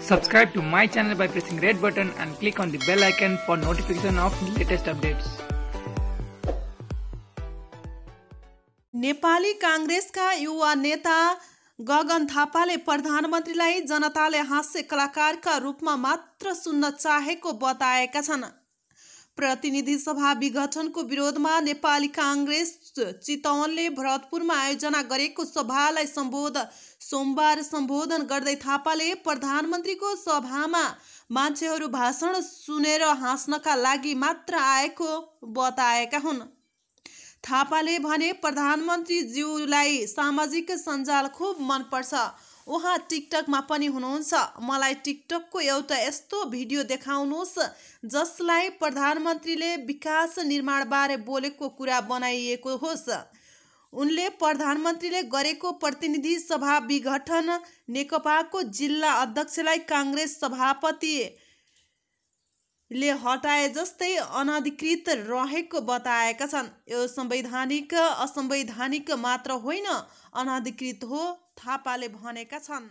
Subscribe to my channel by pressing red button and click on the bell icon for notification of latest updates. Nepali काङ्ग्रेसका युवा नेता गगन थापाले प्रधानमन्त्रीलाई जनताले हास्य कलाकारका रूपमा मात्र सुन्न चाहेको बताएका छन् प्रतिनिधि सभा विघटनको विरोधमा नेपाली काङ्ग्रेस चितवनले भरतपुरमा आयोजना गरेको सभालाई सम्बोध सोमबार सम्बोधन गर्दै थापाले प्रधानमन्त्रीको सभामा मान्छेहरू भाषण सुनेर हाँस्नका लागि मात्र आएको बताएका हुन् थापाले भने प्रधानमन्त्रीज्यूलाई सामाजिक सञ्जाल खुब मनपर्छ उहाँ टिकटकमा पनि हुनुहुन्छ मलाई टिकटकको एउटा यस्तो भिडियो देखाउनुहोस् जसलाई प्रधानमन्त्रीले विकास निर्माणबारे बोलेको कुरा बनाइएको होस् उनले प्रधानमन्त्रीले गरेको प्रतिनिधि सभा विघटन नेकपाको जिल्ला अध्यक्षलाई काङ्ग्रेस सभापति ले हटाए जस्तै अनधिकृत रहेको बताएका छन् यो संवैधानिक असंवैधानिक मात्र होइन अनधिकृत हो थापाले भनेका छन्